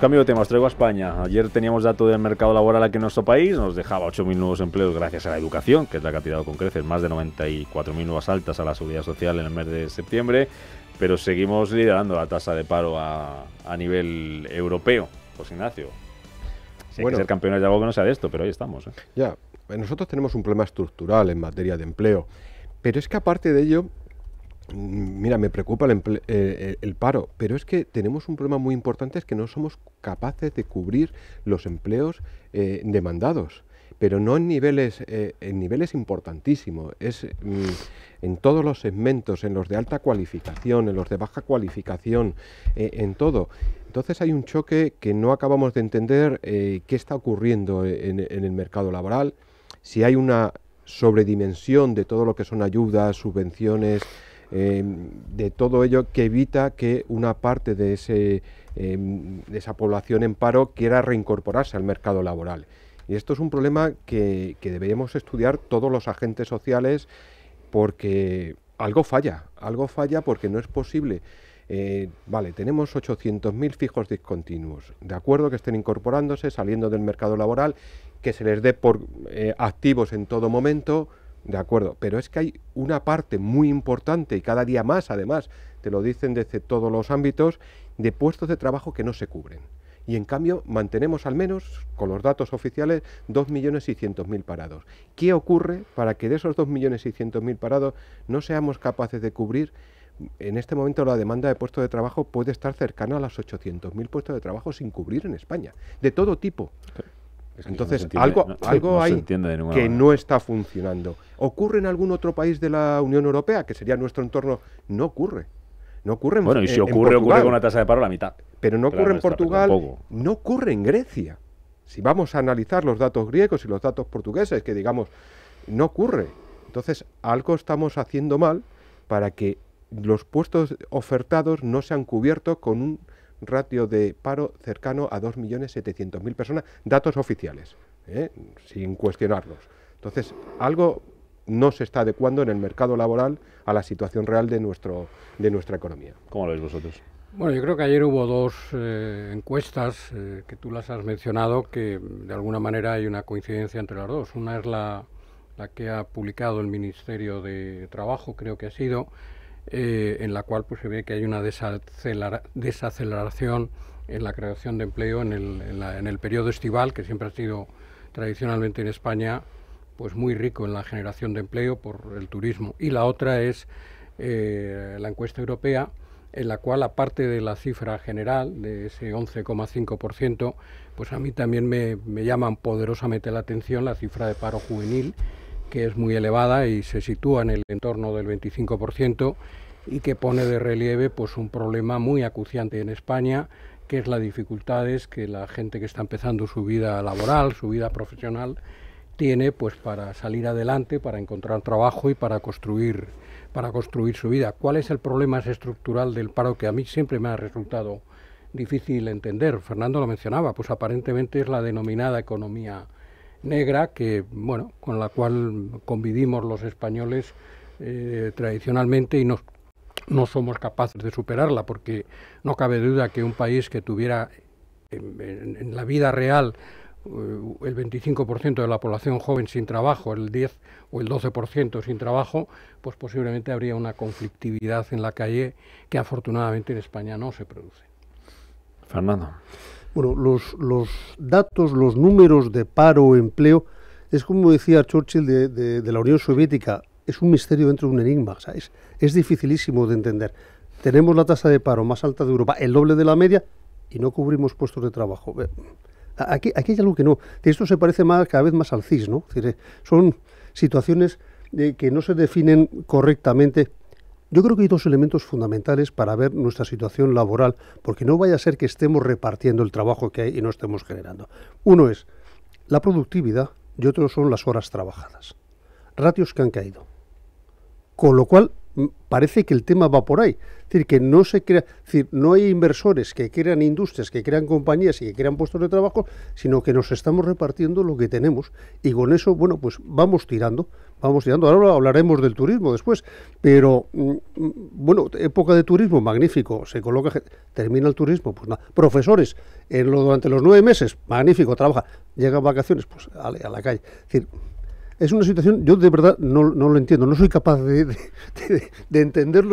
Cambio de tema, os traigo a España. Ayer teníamos datos del mercado laboral aquí en nuestro país, nos dejaba 8.000 nuevos empleos gracias a la educación, que es la que ha tirado con creces, más de 94.000 nuevas altas a la seguridad social en el mes de septiembre, pero seguimos liderando la tasa de paro a, nivel europeo. Pues Ignacio, si hay que ser campeones de algo que no sea de esto, pero ahí estamos. ¿eh? Ya, nosotros tenemos un problema estructural en materia de empleo, pero es que aparte de ello, mira, me preocupa eh, eh, el, paro, pero es que tenemos un problema muy importante, es que no somos capaces de cubrir los empleos eh, demandados pero no en niveles, en niveles importantísimos, es mm, en todos los segmentos, en los de alta cualificación, en los de baja cualificación, en todo. Entonces hay un choque que no acabamos de entender qué está ocurriendo en, el mercado laboral, si hay una sobredimensión de todo lo que son ayudas, subvenciones, Em, de todo ello que evita que una parte de, ese, em, de esa población en paro quiera reincorporarse al mercado laboral. Y esto es un problema que, que deberíamos estudiar todos los agentes sociales porque algo falla, algo falla porque no es posible. Eh, vale, tenemos 800.000 fijos discontinuos, de acuerdo que estén incorporándose, saliendo del mercado laboral, que se les dé por eh, activos en todo momento, de acuerdo, pero es que hay una parte muy importante, y cada día más además, te lo dicen desde todos los ámbitos, de puestos de trabajo que no se cubren. Y en cambio mantenemos al menos, con los datos oficiales, mil parados. ¿Qué ocurre para que de esos mil parados no seamos capaces de cubrir? En este momento la demanda de puestos de trabajo puede estar cercana a las 800.000 puestos de trabajo sin cubrir en España, de todo tipo entonces, algo, algo hay que no está funcionando. ¿Ocurre en algún otro país de la Unión Europea, que sería nuestro entorno? No ocurre. No ocurre bueno, Bueno, y si ocurre, ocurre con una tasa de paro a la mitad. Pero no ocurre en Portugal, no ocurre en Grecia. Si vamos a analizar los datos griegos y los datos portugueses, que digamos, no ocurre. Entonces, algo estamos haciendo mal para que los puestos ofertados no sean cubiertos con un ratio de paro cercano a 2.700.000 personas, datos oficiales, ¿eh? sin cuestionarlos. Entonces, algo no se está adecuando en el mercado laboral a la situación real de, nuestro, de nuestra economía. ¿Cómo lo veis vosotros? Bueno, yo creo que ayer hubo dos eh, encuestas eh, que tú las has mencionado que de alguna manera hay una coincidencia entre las dos. Una es la, la que ha publicado el Ministerio de Trabajo, creo que ha sido, eh, en la cual pues, se ve que hay una desaceleración en la creación de empleo en el, en, periodo estival, que siempre ha sido tradicionalmente en España pues muy rico en la generación de empleo por el turismo. Y la otra es eh, la encuesta europea, en la cual, aparte de la cifra general, de ese 11,5%, pues a mí también me, me llaman poderosamente la atención la cifra de paro juvenil, que es muy elevada y se sitúa en el entorno del 25% y que pone de relieve pues un problema muy acuciante en España que es las dificultades que la gente que está empezando su vida laboral, su vida profesional tiene pues para salir adelante, para encontrar trabajo y para construir para construir su vida. ¿Cuál es el problema estructural del paro que a mí siempre me ha resultado difícil entender? Fernando lo mencionaba, pues aparentemente es la denominada economía negra que, bueno, con la cual convivimos los españoles eh, tradicionalmente y nos, no somos capaces de superarla, porque no cabe duda que un país que tuviera en, en la vida real eh, el 25% de la población joven sin trabajo, el 10 o el 12% sin trabajo, pues posiblemente habría una conflictividad en la calle que afortunadamente en España no se produce. Fernando. Bueno, los, los datos, los números de paro o empleo, es como decía Churchill de, la Unión Soviética, es un misterio dentro de un enigma, es, es dificilísimo de entender. Tenemos la tasa de paro más alta de Europa, el doble de la media, y no cubrimos puestos de trabajo. Aquí, hay algo que no. Esto se parece más, cada vez más al CIS, ¿no? Eh, son situaciones de eh, que no se definen correctamente yo creo que hay dos elementos fundamentales para ver nuestra situación laboral, porque no vaya a ser que estemos repartiendo el trabajo que hay y no estemos generando. Uno es la productividad y otro son las horas trabajadas, ratios que han caído. Con lo cual, parece que el tema va por ahí. Es decir, que no se crea, decir, no hay inversores que crean industrias, que crean compañías y que crean puestos de trabajo, sino que nos estamos repartiendo lo que tenemos y con eso, bueno, pues vamos tirando, vamos tirando. Ahora hablaremos del turismo después, pero mm, mm, bueno, época de turismo, magnífico, se coloca, termina el turismo, pues nada. Profesores, en lo, durante los nueve meses, magnífico, trabaja, llegan vacaciones, pues a, a la calle. Es decir, es una situación, yo de verdad no, no lo entiendo, no soy capaz de entenderlo.